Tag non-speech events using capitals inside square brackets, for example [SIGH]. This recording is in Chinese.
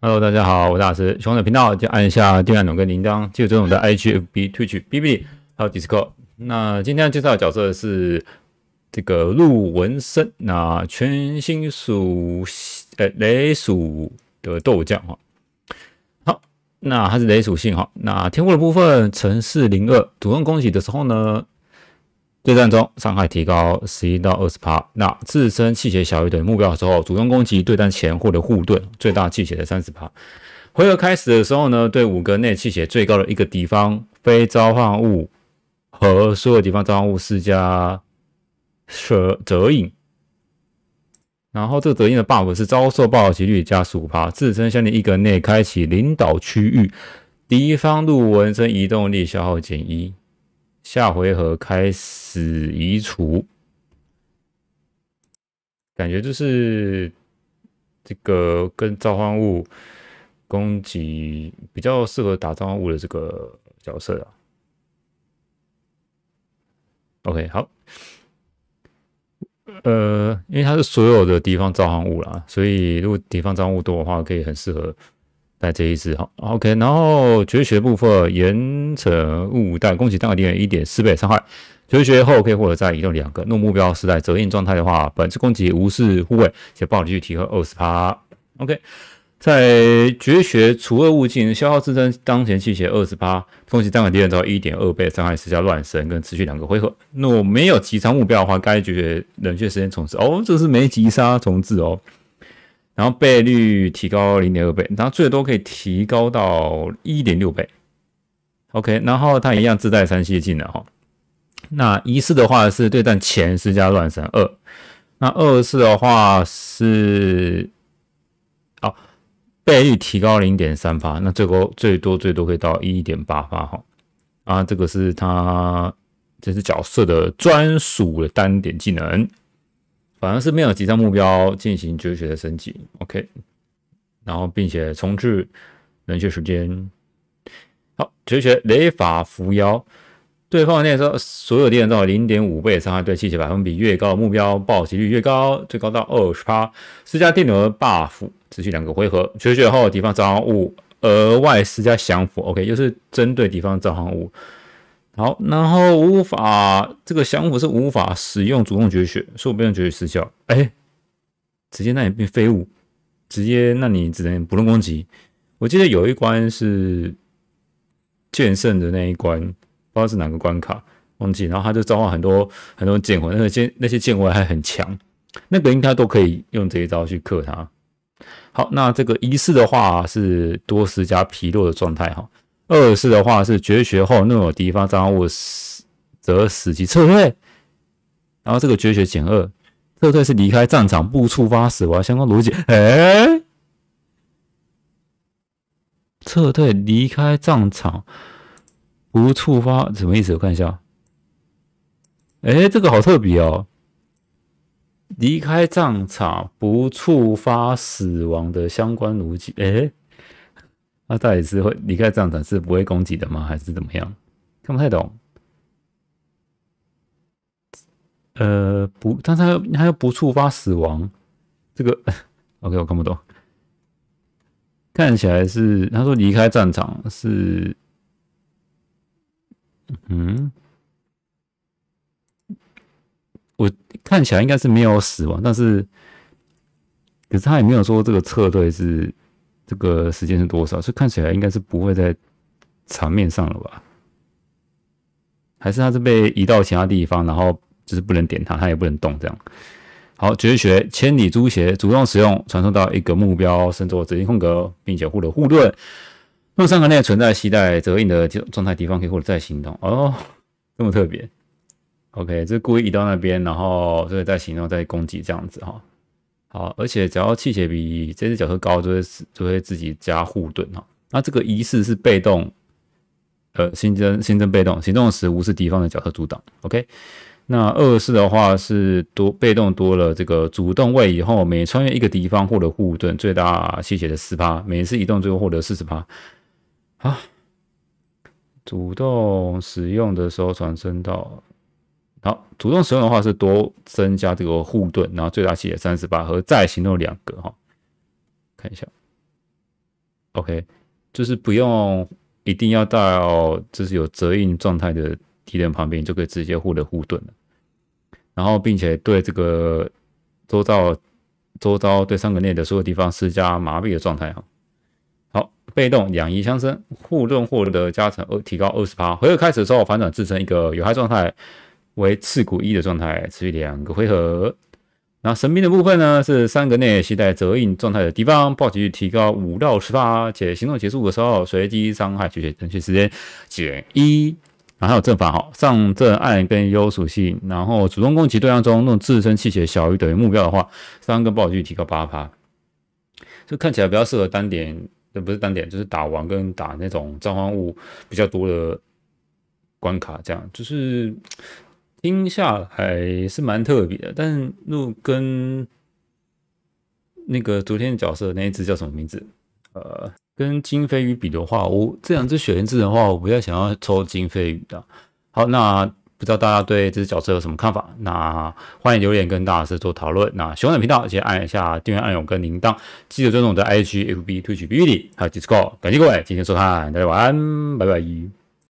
Hello，大家好，我是大师欢的频道，就按一下订阅钮跟铃铛，进入我们的 HFB Twitch、b b 还有 Discord。那今天介绍的角色是这个陆文生那全新属呃，雷属的斗将哈。好，那还是雷属性哈。那天赋的部分乘四零二，主动攻击的时候呢？对战中伤害提高十一到二十帕，那自身气血小于等于目标的时候，主动攻击对战前获得护盾，最大气血的三十帕。回合开始的时候呢，对五格内气血最高的一个敌方非召唤物和所有敌方召唤物施加蛇折影。然后这个折印的 buff 是遭受暴击率加十五趴，自身相邻一格内开启领导区域，敌方路纹身移动力消耗减一。下回合开始移除，感觉就是这个跟召唤物攻击比较适合打召唤物的这个角色啊。OK，好，呃，因为它是所有的敌方召唤物啦，所以如果敌方召唤物多的话，可以很适合。在这一支哈，OK，然后绝学部分，严惩误弹，攻击当量敌人一点四倍伤害，绝学后可以获得再移动两个。那目标是在折印状态的话，本次攻击无视护卫且暴力率提高二十趴。OK，在绝学除恶务尽消耗自身当前气血二十趴，攻击当量敌人招一点二倍伤害，施加乱神跟持续两个回合。若没有击杀目标的话，该绝学冷却时间重置。哦，这是没击杀重置哦。然后倍率提高零点二倍，然后最多可以提高到一点六倍。OK，然后它一样自带三系技能哈。那一次的话是对战前施加乱神二，那二次的话是，好倍率提高零点三八，那最高最多最多可以到一点八八哈。啊，这个是他这是角色的专属的单点技能。反而是没有击杀目标进行绝学的升级，OK，然后并且重置冷却时间。好，绝学雷法伏妖，对方的电招所有电招零点五倍伤害对气血百分比越高，目标暴击率越高，最高到二十趴。施加电流的 buff 持续两个回合，绝学后敌方召唤物额外施加降服，OK，又是针对敌方召唤物。好，然后无法这个降服是无法使用主动绝学，所以不用绝学失效。哎，直接那你变废物，直接那你只能普通攻击。我记得有一关是剑圣的那一关，不知道是哪个关卡，忘记。然后他就召唤很多很多剑魂，那个剑那些剑魂还很强，那个应该都可以用这一招去克他。好，那这个仪式的话是多时加皮肉的状态哈。二四的话是绝学后若有敌方障碍物则死机撤退，然后这个绝学减二撤退是离开战场不触发死亡相关逻辑。哎，撤退离开战场不触发什么意思？我看一下。哎，这个好特别哦，离开战场不触发死亡的相关逻辑。哎。那到底是会离开战场，是不会攻击的吗？还是怎么样？看不太懂。呃，不，但他他又不触发死亡。这个 OK，我看不懂。看起来是他说离开战场是……嗯，我看起来应该是没有死亡，但是可是他也没有说这个撤退是。这个时间是多少？所以看起来应该是不会在场面上了吧？还是他是被移到其他地方，然后就是不能点他，他也不能动这样。好，绝学千里诛邪，主动使用传送到一个目标身着指定空格，并且获得护盾。那三个内存在携带折印的状态，敌方可以获得再行动。哦，这么特别。OK，这是故意移到那边，然后所以再行动再攻击这样子哈。好，而且只要气血比这只角色高，就会就会自己加护盾哦。那这个一式是被动，呃，新增新增被动，行动时无视敌方的角色阻挡。OK，那二式的话是多被动多了，这个主动位以后，每穿越一个敌方获得护盾，最大气血的四趴，每次移动最后获得四十趴。啊，主动使用的时候，传生到。好，主动使用的话是多增加这个护盾，然后最大气也三十八和再行动两个哈，看一下，OK，就是不用一定要到就是有折印状态的敌人旁边就可以直接获得护盾了，然后并且对这个周遭周遭对三个内的所有地方施加麻痹的状态哈。好，被动两仪相生，护盾获得加成二提高二十八，回合开始的时候反转自身一个有害状态。为刺骨一的状态持续两个回合，然后神兵的部分呢是三个内携带折应状态的地方，暴击率提高五到十发，且行动结束的时候随机伤害取血冷却时间减一。然后还有正法，好上阵暗跟优属性，然后主动攻击对象中那种自身气血小于等于目标的话，三个暴击率提高八发。就看起来比较适合单点，呃不是单点，就是打王跟打那种召 [LAUGHS] 唤物比较多的关卡，这样就是。听下来是蛮特别的，但是鹿跟那个昨天的角色那一只叫什么名字？呃，跟金飞鱼比的话，我这两只选字的话，我比较想要抽金飞鱼的。好，那不知道大家对这只角色有什么看法？那欢迎留言跟大师做讨论。那喜欢的频道先按一下订阅按钮跟铃铛，记得追踪我的 IG、FB、t w i t c h b i l b 还有 Discord。感谢各位今天收看，大家晚安，拜拜。